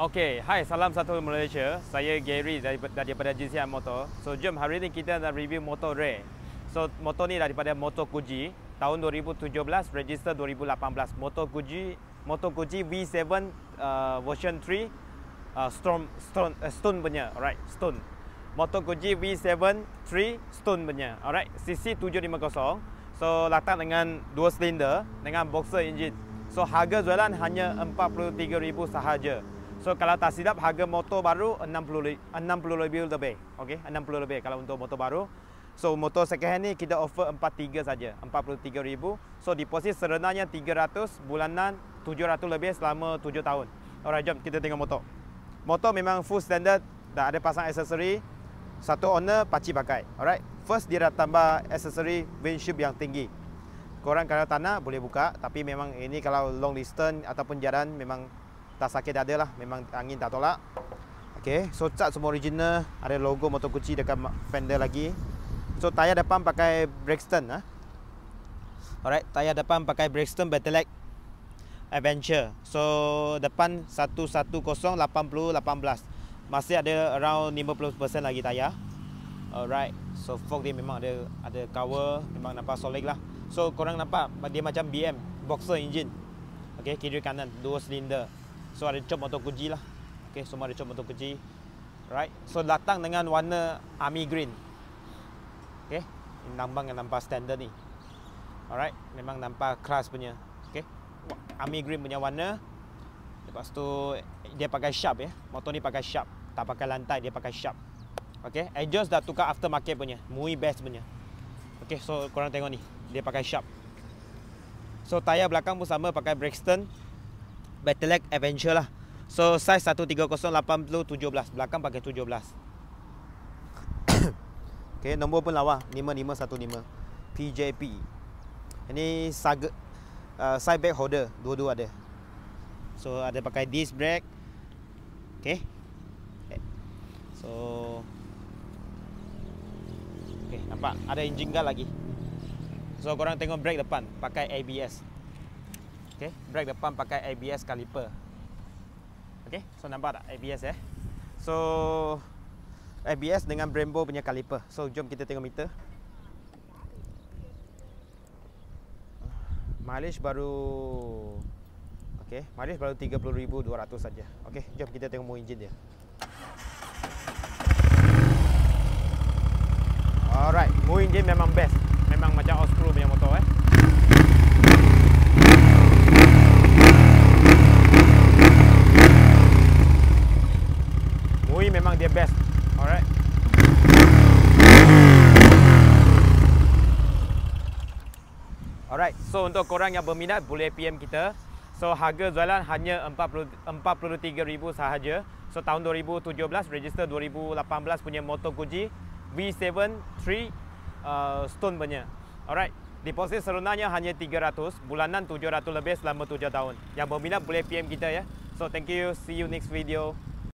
Okey, hai salam satu Malaysia. Saya Gary dari daripada JCM Motor. So jom hari ni kita nak review motor Ray. So motor ni daripada motor kuji tahun 2017 register 2018 Moto Guji Moto Guji V7 uh, version 3 uh, Storm Storm uh, Stone punya. Alright, Stone. Motor kuji V7 3 Stone punya. Alright, CC 750. So latar dengan dua silinder dengan boxer engine. So harga jualan hanya 43,000 sahaja. So kalau tak silap harga motor baru 60 60 lebih lebih. Okey, 60 lebih kalau untuk motor baru. So motor second hand ni kita offer 43 saja, 43000. So deposit serenanya 300 bulanan 700 lebih selama 7 tahun. Alright, jom kita tengok motor. Motor memang full standard, dah ada pasang aksesori. Satu owner pakcik pakai. Alright. First dia dah tambah aksesori windshield yang tinggi. Korang kalau tanah boleh buka tapi memang ini kalau long distance ataupun jalan memang tak sakit dah ada lah Memang angin tak tolak Okay So cat semua original Ada logo motor kunci dekat fender lagi So tayar depan pakai Braxton ha? Alright Tayar depan pakai Brixton Battleac Adventure So depan 110-80-18 Masih ada around 50% lagi tayar Alright So fork dia memang ada ada cover Memang nampak solid lah So korang nampak dia macam BM Boxer engine Okay kiri kanan Dua silinder So ada chop motor Gucci lah. okay. So ada chop motor Gucci. Right. So datang dengan warna army green. okay. Ini lambang yang nampak standard ni. Alright, memang nampak kelas punya. okay. Army green punya warna. Lepas tu dia pakai sharp ya. Motor ni pakai sharp. Tak pakai lantai, dia pakai sharp. Okey, adjust dah tukar aftermarket punya. Mui best punya. okay. so korang tengok ni. Dia pakai sharp. So tayar belakang pun sama pakai Braxton. Battleac Adventure lah. So size 130 80 17 belakang pakai 17. okay, nombor pun lawa 5515 PJP. Ini saga uh, side bag holder dua-dua ada. So ada pakai disc brake. Okay. So Okay, nampak ada enjin gal lagi. So korang tengok brake depan pakai ABS. Okey, brake depan pakai ABS caliper. okay, so nampak tak ABS eh? So ABS dengan Brembo punya caliper. So jom kita tengok meter. Malish baru okay, malish baru 30200 saja. okay, jom kita tengok mu enjin dia. Alright, mu enjin memang best. Memang macam Osprey punya motor eh. dia best Alright Alright, so untuk korang yang berminat boleh PM kita. So harga jualan hanya 43,000 sahaja. So tahun 2017 register 2018 punya motor Guji V7 3 uh, stone punya. Alright, deposit serunanya hanya 300, bulanan 700 lebih selama 7 tahun. Yang berminat boleh PM kita ya. So thank you, see you next video.